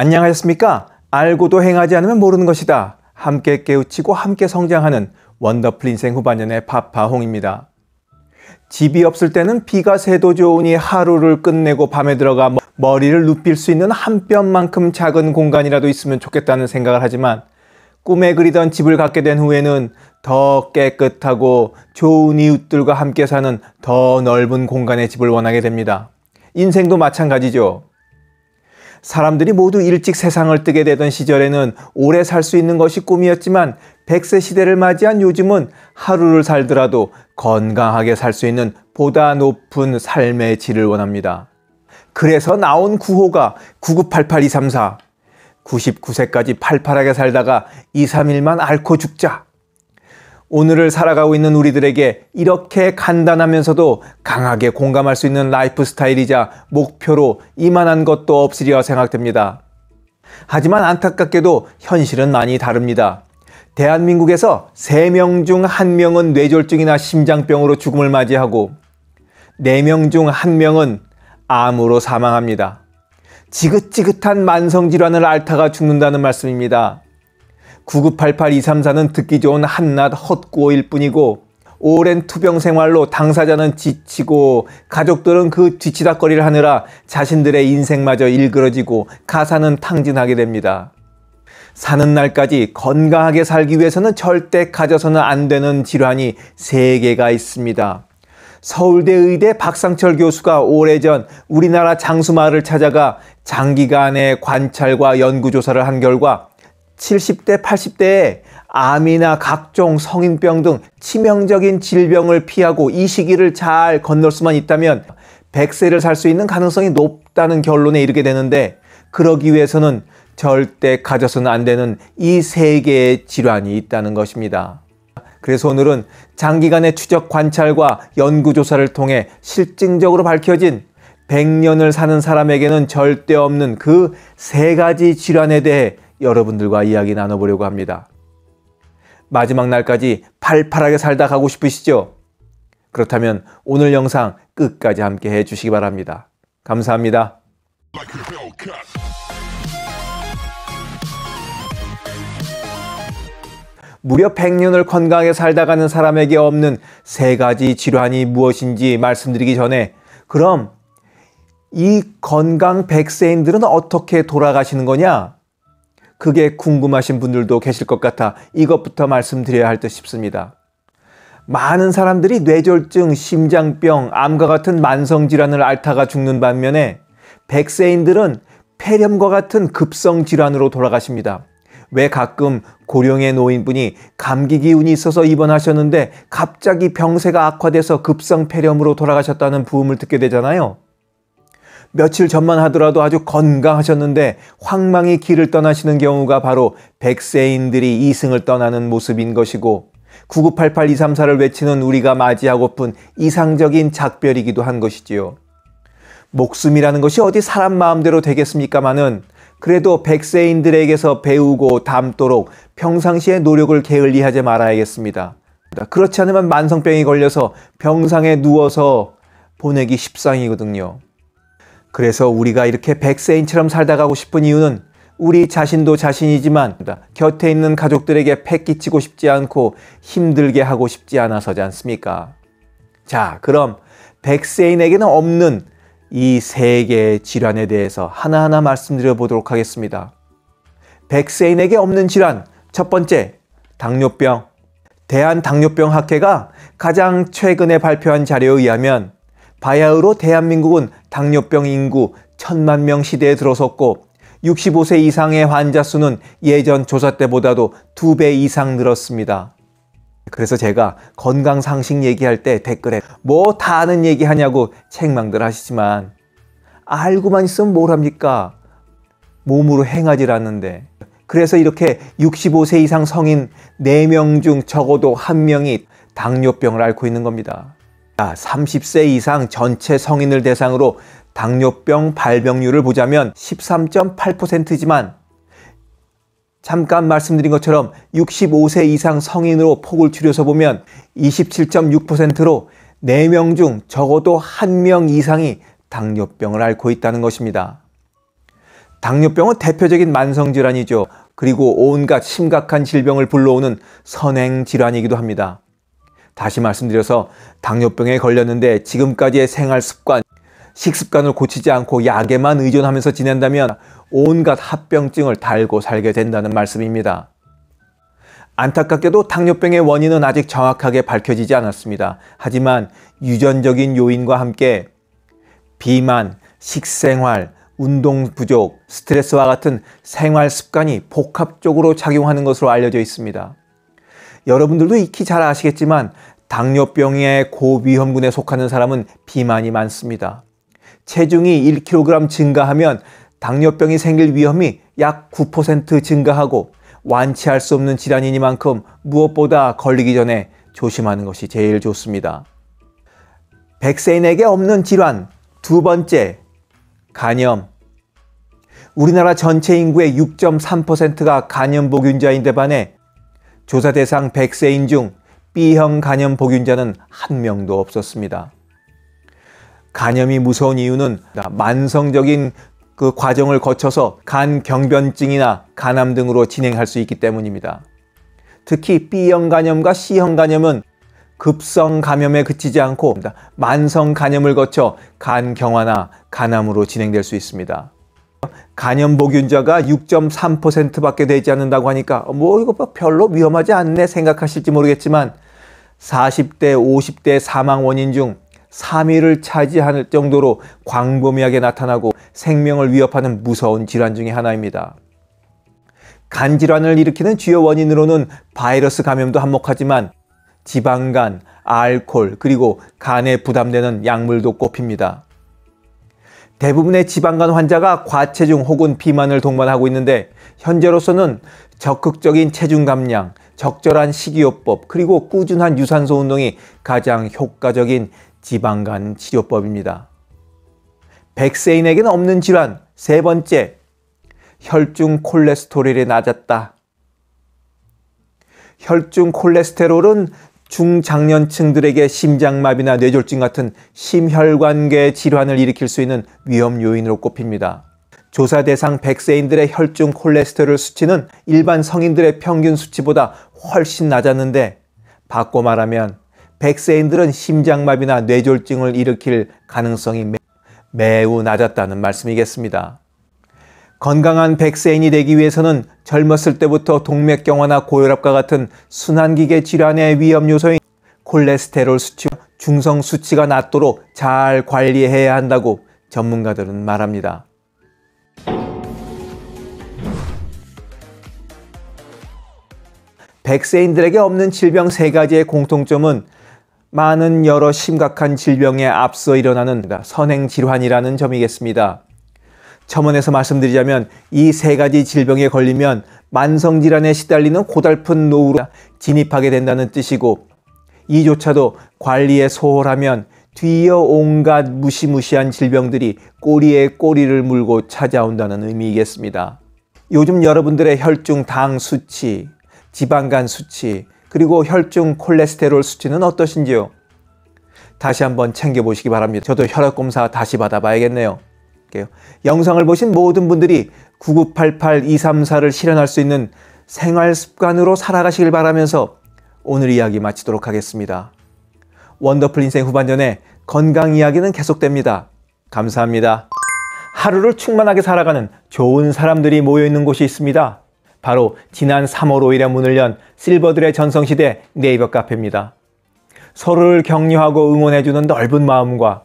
안녕하셨습니까? 알고도 행하지 않으면 모르는 것이다. 함께 깨우치고 함께 성장하는 원더풀 인생 후반년의 파파홍입니다. 집이 없을 때는 비가 새도 좋으니 하루를 끝내고 밤에 들어가 머리를 눕힐 수 있는 한 뼘만큼 작은 공간이라도 있으면 좋겠다는 생각을 하지만 꿈에 그리던 집을 갖게 된 후에는 더 깨끗하고 좋은 이웃들과 함께 사는 더 넓은 공간의 집을 원하게 됩니다. 인생도 마찬가지죠. 사람들이 모두 일찍 세상을 뜨게 되던 시절에는 오래 살 수 있는 것이 꿈이었지만 100세 시대를 맞이한 요즘은 하루를 살더라도 건강하게 살 수 있는 보다 높은 삶의 질을 원합니다. 그래서 나온 구호가 9988234. 99세까지 팔팔하게 살다가 2, 3일만 앓고 죽자. 오늘을 살아가고 있는 우리들에게 이렇게 간단하면서도 강하게 공감할 수 있는 라이프 스타일이자 목표로 이만한 것도 없으리라 생각됩니다. 하지만 안타깝게도 현실은 많이 다릅니다. 대한민국에서 3명 중 1명은 뇌졸중이나 심장병으로 죽음을 맞이하고 4명 중 1명은 암으로 사망합니다. 지긋지긋한 만성질환을 앓다가 죽는다는 말씀입니다. 9988234는 듣기 좋은 한낱 헛구호일 뿐이고 오랜 투병 생활로 당사자는 지치고 가족들은 그 뒤치다거리를 하느라 자신들의 인생마저 일그러지고 가사는 탕진하게 됩니다. 사는 날까지 건강하게 살기 위해서는 절대 가져서는 안 되는 질환이 3개가 있습니다. 서울대 의대 박상철 교수가 오래전 우리나라 장수마을을 찾아가 장기간의 관찰과 연구조사를 한 결과 70대, 80대에 암이나 각종 성인병 등 치명적인 질병을 피하고 이 시기를 잘 건널 수만 있다면 100세를 살 수 있는 가능성이 높다는 결론에 이르게 되는데 그러기 위해서는 절대 가져서는 안 되는 이 세 개의 질환이 있다는 것입니다. 그래서 오늘은 장기간의 추적 관찰과 연구 조사를 통해 실증적으로 밝혀진 100년을 사는 사람에게는 절대 없는 그 세 가지 질환에 대해 여러분들과 이야기 나눠보려고 합니다. 마지막 날까지 팔팔하게 살다 가고 싶으시죠? 그렇다면 오늘 영상 끝까지 함께 해주시기 바랍니다. 감사합니다. 무려 100년을 건강하게 살다가는 사람에게 없는 세 가지 질환이 무엇인지 말씀드리기 전에 그럼 이 건강 백세인들은 어떻게 돌아가시는 거냐? 그게 궁금하신 분들도 계실 것 같아 이것부터 말씀드려야 할 듯 싶습니다. 많은 사람들이 뇌졸중, 심장병, 암과 같은 만성질환을 앓다가 죽는 반면에 백세인들은 폐렴과 같은 급성질환으로 돌아가십니다. 왜 가끔 고령의 노인분이 감기 기운이 있어서 입원하셨는데 갑자기 병세가 악화돼서 급성 폐렴으로 돌아가셨다는 부음을 듣게 되잖아요. 며칠 전만 하더라도 아주 건강하셨는데 황망히 길을 떠나시는 경우가 바로 백세인들이 이승을 떠나는 모습인 것이고 9988-234를 외치는 우리가 맞이하고픈 이상적인 작별이기도 한 것이지요. 목숨이라는 것이 어디 사람 마음대로 되겠습니까마는 그래도 백세인들에게서 배우고 닮도록 평상시에 노력을 게을리하지 말아야겠습니다. 그렇지 않으면 만성병이 걸려서 병상에 누워서 보내기 십상이거든요. 그래서 우리가 이렇게 백세인처럼 살다 가고 싶은 이유는 우리 자신도 자신이지만 곁에 있는 가족들에게 패 끼치고 싶지 않고 힘들게 하고 싶지 않아서지 않습니까? 자, 그럼 백세인에게는 없는 이 세 개의 질환에 대해서 하나하나 말씀드려 보도록 하겠습니다. 백세인에게 없는 질환, 첫 번째, 당뇨병. 대한당뇨병학회가 가장 최근에 발표한 자료에 의하면 바야흐로 대한민국은 당뇨병 인구 1 0 0 0만명 시대에 들어섰고 65세 이상의 환자 수는 예전 조사 때보다도 2배 이상 늘었습니다. 그래서 제가 건강 상식 얘기할 때 댓글에 뭐 다 아는 얘기 하냐고 책망들 하시지만 알고만 있으면 뭘 합니까? 몸으로 행하질 않는데. 그래서 이렇게 65세 이상 성인 4명 중 적어도 1명이 당뇨병을 앓고 있는 겁니다. 30세 아, 이상 전체 성인을 대상으로 당뇨병 발병률을 보자면 13.8%지만 잠깐 말씀드린 것처럼 65세 이상 성인으로 폭을 줄여서 보면 27.6%로 4명 중 적어도 1명 이상이 당뇨병을 앓고 있다는 것입니다. 당뇨병은 대표적인 만성질환이죠. 그리고 온갖 심각한 질병을 불러오는 선행질환이기도 합니다. 다시 말씀드려서 당뇨병에 걸렸는데 지금까지의 생활 습관, 식습관을 고치지 않고 약에만 의존하면서 지낸다면 온갖 합병증을 달고 살게 된다는 말씀입니다. 안타깝게도 당뇨병의 원인은 아직 정확하게 밝혀지지 않았습니다. 하지만 유전적인 요인과 함께 비만, 식생활, 운동 부족, 스트레스와 같은 생활 습관이 복합적으로 작용하는 것으로 알려져 있습니다. 여러분들도 익히 잘 아시겠지만 당뇨병의 고위험군에 속하는 사람은 비만이 많습니다. 체중이 1kg 증가하면 당뇨병이 생길 위험이 약 9% 증가하고 완치할 수 없는 질환이니만큼 무엇보다 걸리기 전에 조심하는 것이 제일 좋습니다. 백세인에게 없는 질환 두 번째 간염 우리나라 전체 인구의 6.3%가 간염 보균자인데 반해 조사 대상 100세인 중 B형 간염 복균자는한 명도 없었습니다. 간염이 무서운 이유는 만성적인 그 과정을 거쳐서 간 경변증이나 간암 등으로 진행할 수 있기 때문입니다. 특히 B형 간염과 C형 간염은 급성 감염에 그치지 않고 만성 간염을 거쳐 간 경화나 간암으로 진행될 수 있습니다. 간염보균자가 6.3%밖에 되지 않는다고 하니까 뭐 이거 뭐 별로 위험하지 않네 생각하실지 모르겠지만 40대, 50대 사망 원인 중 3위를 차지할 정도로 광범위하게 나타나고 생명을 위협하는 무서운 질환 중의 하나입니다. 간 질환을 일으키는 주요 원인으로는 바이러스 감염도 한몫하지만 지방간, 알코올, 그리고 간에 부담되는 약물도 꼽힙니다. 대부분의 지방간 환자가 과체중 혹은 비만을 동반하고 있는데 현재로서는 적극적인 체중 감량, 적절한 식이요법, 그리고 꾸준한 유산소 운동이 가장 효과적인 지방간 치료법입니다. 백세인에게는 없는 질환 세 번째, 혈중 콜레스테롤이 낮았다. 혈중 콜레스테롤은 중장년층들에게 심장마비나 뇌졸중 같은 심혈관계 질환을 일으킬 수 있는 위험 요인으로 꼽힙니다. 조사 대상 100세인들의 혈중 콜레스테롤 수치는 일반 성인들의 평균 수치보다 훨씬 낮았는데 바꿔 말하면 100세인들은 심장마비나 뇌졸중을 일으킬 가능성이 매우 낮았다는 말씀이겠습니다. 건강한 백세인이 되기 위해서는 젊었을 때부터 동맥경화나 고혈압과 같은 순환기계 질환의 위험 요소인 콜레스테롤 수치와 중성 수치가 낮도록 잘 관리해야 한다고 전문가들은 말합니다. 백세인들에게 없는 질병 세 가지의 공통점은 많은 여러 심각한 질병에 앞서 일어나는 선행 질환이라는 점이겠습니다. 첨언에서 말씀드리자면 이 세 가지 질병에 걸리면 만성질환에 시달리는 고달픈 노후로 진입하게 된다는 뜻이고 이조차도 관리에 소홀하면 뒤이어 온갖 무시무시한 질병들이 꼬리에 꼬리를 물고 찾아온다는 의미이겠습니다. 요즘 여러분들의 혈중 당 수치, 지방간 수치, 그리고 혈중 콜레스테롤 수치는 어떠신지요? 다시 한번 챙겨보시기 바랍니다. 저도 혈액검사 다시 받아봐야겠네요. 영상을 보신 모든 분들이 9988234를 실현할 수 있는 생활 습관으로 살아가시길 바라면서 오늘 이야기 마치도록 하겠습니다. 원더풀 인생 후반전에 건강 이야기는 계속됩니다. 감사합니다. 하루를 충만하게 살아가는 좋은 사람들이 모여있는 곳이 있습니다. 바로 지난 3월 5일에 문을 연 실버들의 전성시대 네이버 카페입니다. 서로를 격려하고 응원해주는 넓은 마음과